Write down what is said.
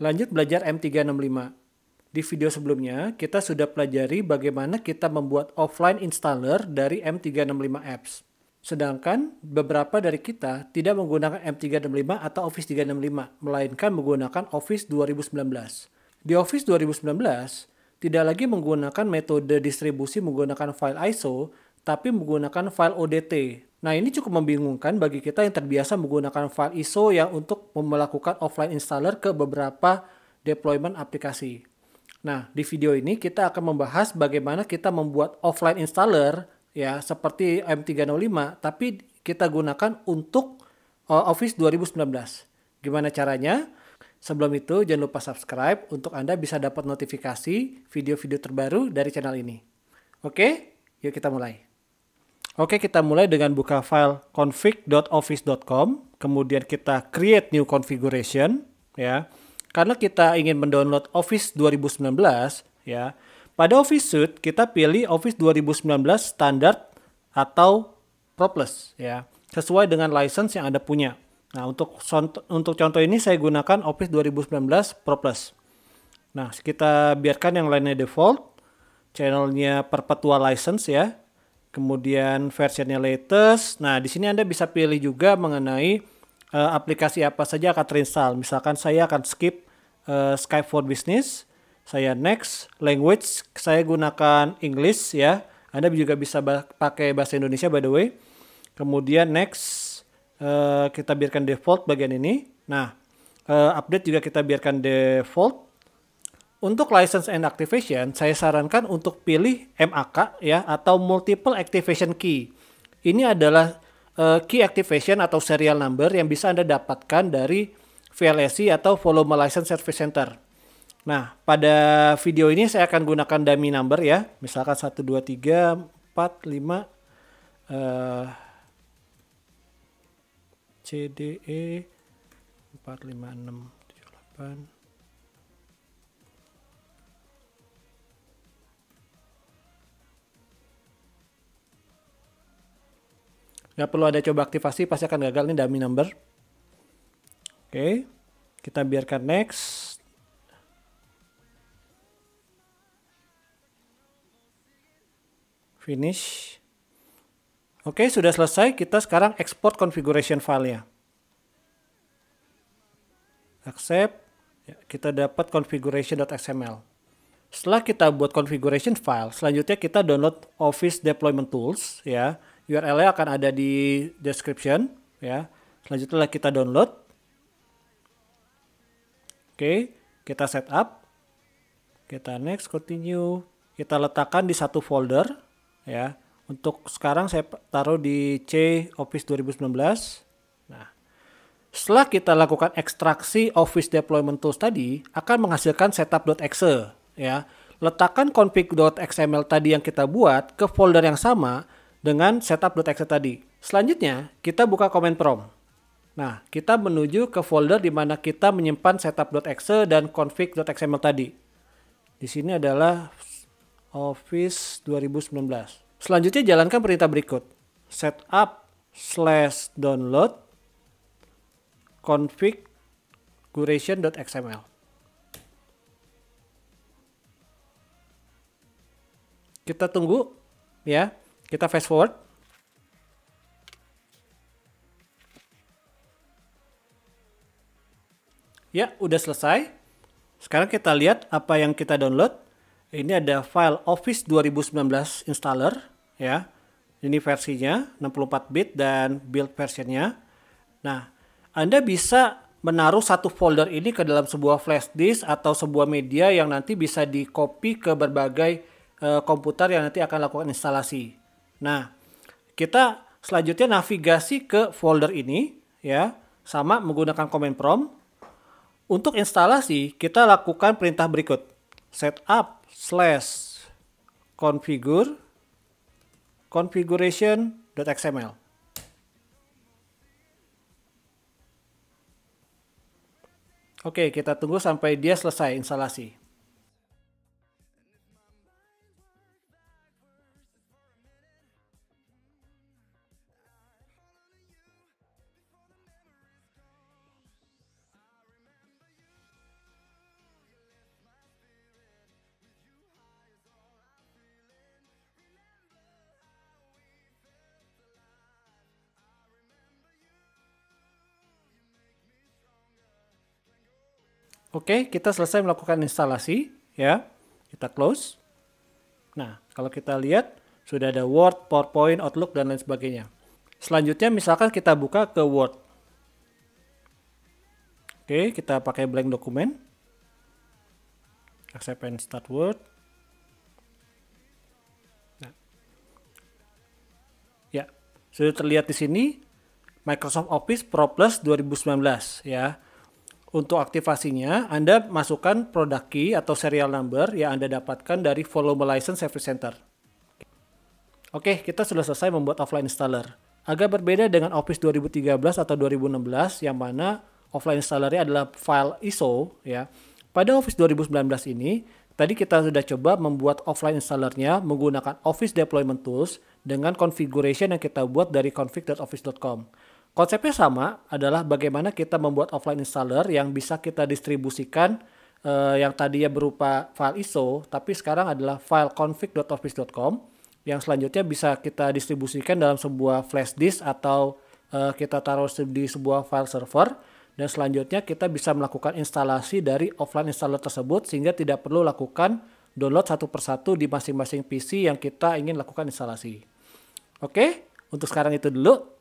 Lanjut belajar M365. Di video sebelumnya, kita sudah pelajari bagaimana kita membuat offline installer dari M365 apps. Sedangkan beberapa dari kita tidak menggunakan M365 atau Office 365, melainkan menggunakan Office 2019. Di Office 2019, tidak lagi menggunakan metode distribusi menggunakan file ISO, tapi menggunakan file ODT Nah, ini cukup membingungkan bagi kita yang terbiasa menggunakan file ISO yang untuk melakukan offline installer ke beberapa deployment aplikasi. Nah, di video ini kita akan membahas bagaimana kita membuat offline installer ya seperti m 305 tapi kita gunakan untuk eh, Office 2019. Gimana caranya? Sebelum itu jangan lupa subscribe untuk Anda bisa dapat notifikasi video-video terbaru dari channel ini. Oke, yuk kita mulai. Oke, kita mulai dengan buka file config.office.com, kemudian kita create new configuration ya. Karena kita ingin mendownload Office 2019 ya. Pada Office Suite kita pilih Office 2019 standar atau Pro Plus ya, sesuai dengan license yang Anda punya. Nah, untuk contoh, untuk contoh ini saya gunakan Office 2019 Pro Plus. Nah, kita biarkan yang lainnya default, channelnya perpetual license ya, kemudian versinya latest. Nah, di sini Anda bisa pilih juga mengenai uh, aplikasi apa saja akan terinstall. Misalkan saya akan skip uh, eh, Skype for Business, saya next, language saya gunakan English ya. Anda juga bisa ba pakai bahasa Indonesia by the way. Kemudian next uh, kita biarkan default bagian ini. Nah, uh, update juga kita biarkan default untuk license and activation, saya sarankan untuk pilih MAK ya atau multiple activation key. Ini adalah uh, key activation atau serial number yang bisa Anda dapatkan dari VLSI atau Volume License Service Center. Nah, pada video ini saya akan gunakan dummy number ya. Misalkan 1 2 3 4 5 uh, C D E 4 5 6 7 8 nggak perlu ada coba aktivasi pasti akan gagal ini dummy number oke okay. kita biarkan next finish oke okay, sudah selesai kita sekarang export configuration file-nya accept ya, kita dapat configuration.xml setelah kita buat configuration file selanjutnya kita download office deployment tools ya URL-nya akan ada di description ya. Selanjutnya kita download. Oke, kita setup. Kita next continue. Kita letakkan di satu folder ya. Untuk sekarang saya taruh di C Office 2019. Nah, setelah kita lakukan ekstraksi Office Deployment Tools tadi, akan menghasilkan setup.exe ya. Letakkan config.xml tadi yang kita buat ke folder yang sama dengan setup.exe tadi. Selanjutnya, kita buka command prompt. Nah, kita menuju ke folder di mana kita menyimpan setup.exe dan config.xml tadi. Di sini adalah Office 2019. Selanjutnya jalankan perintah berikut. Setup slash download configuration.xml. Kita tunggu ya kita fast forward. Ya, udah selesai. Sekarang kita lihat apa yang kita download. Ini ada file Office 2019 installer ya. Ini versinya 64 bit dan build versionnya. Nah, Anda bisa menaruh satu folder ini ke dalam sebuah flash disk atau sebuah media yang nanti bisa di-copy ke berbagai uh, komputer yang nanti akan lakukan instalasi. Nah, kita selanjutnya navigasi ke folder ini ya, sama menggunakan command prompt. Untuk instalasi, kita lakukan perintah berikut. Setup slash configure configuration.xml. Oke, kita tunggu sampai dia selesai instalasi. Oke, kita selesai melakukan instalasi ya. Kita close. Nah, kalau kita lihat sudah ada Word, PowerPoint, Outlook dan lain sebagainya. Selanjutnya misalkan kita buka ke Word. Oke, kita pakai blank dokumen. Accept nah, and start Word. Nah. Ya, sudah terlihat di sini Microsoft Office Pro Plus 2019 ya. Untuk aktivasinya, Anda masukkan produk key atau serial number yang Anda dapatkan dari volume license service center. Oke, kita sudah selesai membuat offline installer. Agak berbeda dengan Office 2013 atau 2016 yang mana offline installernya adalah file ISO ya. Pada Office 2019 ini, tadi kita sudah coba membuat offline installernya menggunakan Office Deployment Tools dengan configuration yang kita buat dari config.office.com. Konsepnya sama adalah bagaimana kita membuat offline installer yang bisa kita distribusikan eh, yang tadinya berupa file ISO tapi sekarang adalah file config.office.com yang selanjutnya bisa kita distribusikan dalam sebuah flash disk atau eh, kita taruh di sebuah file server dan selanjutnya kita bisa melakukan instalasi dari offline installer tersebut sehingga tidak perlu lakukan download satu persatu di masing-masing PC yang kita ingin lakukan instalasi. Oke, untuk sekarang itu dulu.